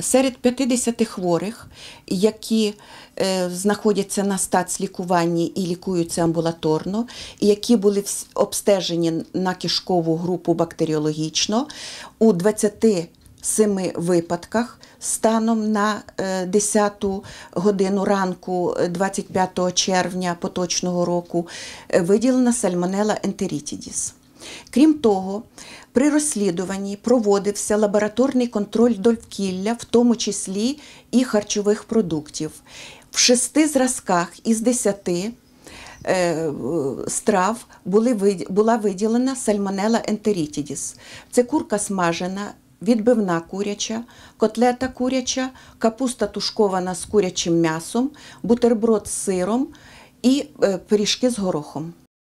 Серед 50 хворих, які е, знаходяться на стацлікуванні і лікуються амбулаторно, і які були обстежені на кишкову групу бактеріологічно, у 27 випадках станом на 10 е, годину ранку, 25 е, червня поточного року, виділена сальмонела ентерітідіс. Крім того, при розслідуванні проводився лабораторний контроль довкілля, в тому числі і харчових продуктів. В шести зразках із десяти е, страв були, була виділена сальмонела ентерітідіс. Це курка смажена. Відбивна куряча, котлета куряча, капуста тушкована з курячим м'ясом, бутерброд з сиром і е, пиріжки з горохом.